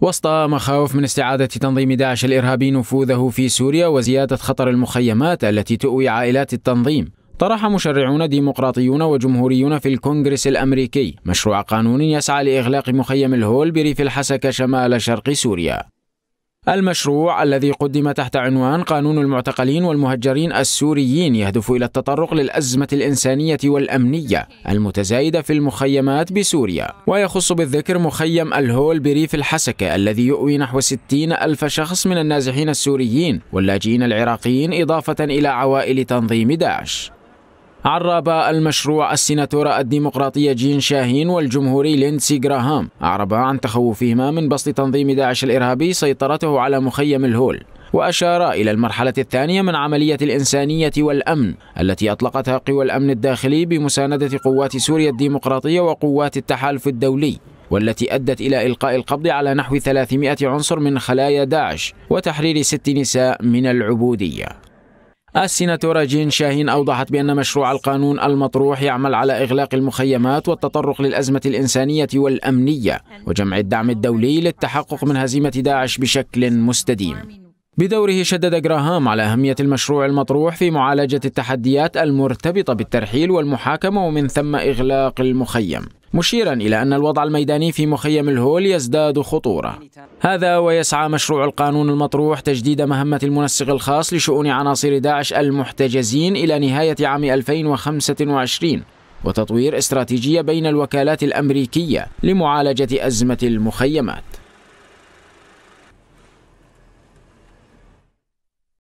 وسط مخاوف من استعادة تنظيم داعش الإرهابي نفوذه في سوريا وزيادة خطر المخيمات التي تؤوي عائلات التنظيم طرح مشرعون ديمقراطيون وجمهوريون في الكونغرس الأمريكي مشروع قانون يسعى لإغلاق مخيم الهول بريف الحسكة شمال شرق سوريا المشروع الذي قدم تحت عنوان قانون المعتقلين والمهجرين السوريين يهدف إلى التطرق للأزمة الإنسانية والأمنية المتزايدة في المخيمات بسوريا ويخص بالذكر مخيم الهول بريف الحسكة الذي يؤوي نحو 60 ألف شخص من النازحين السوريين واللاجئين العراقيين إضافة إلى عوائل تنظيم داعش عرب المشروع السيناتور الديمقراطية جين شاهين والجمهوري لينسي جراهام أعربا عن تخوفهما من بسط تنظيم داعش الإرهابي سيطرته على مخيم الهول وأشارا إلى المرحلة الثانية من عملية الإنسانية والأمن التي أطلقتها قوى الأمن الداخلي بمساندة قوات سوريا الديمقراطية وقوات التحالف الدولي والتي أدت إلى إلقاء القبض على نحو 300 عنصر من خلايا داعش وتحرير ست نساء من العبودية السيناتورة جين شاهين أوضحت بأن مشروع القانون المطروح يعمل على إغلاق المخيمات والتطرق للأزمة الإنسانية والأمنية وجمع الدعم الدولي للتحقق من هزيمة داعش بشكل مستديم بدوره شدد جراهام على أهمية المشروع المطروح في معالجة التحديات المرتبطة بالترحيل والمحاكمة ومن ثم إغلاق المخيم مشيرا إلى أن الوضع الميداني في مخيم الهول يزداد خطورة هذا ويسعى مشروع القانون المطروح تجديد مهمة المنسق الخاص لشؤون عناصر داعش المحتجزين إلى نهاية عام 2025 وتطوير استراتيجية بين الوكالات الأمريكية لمعالجة أزمة المخيمات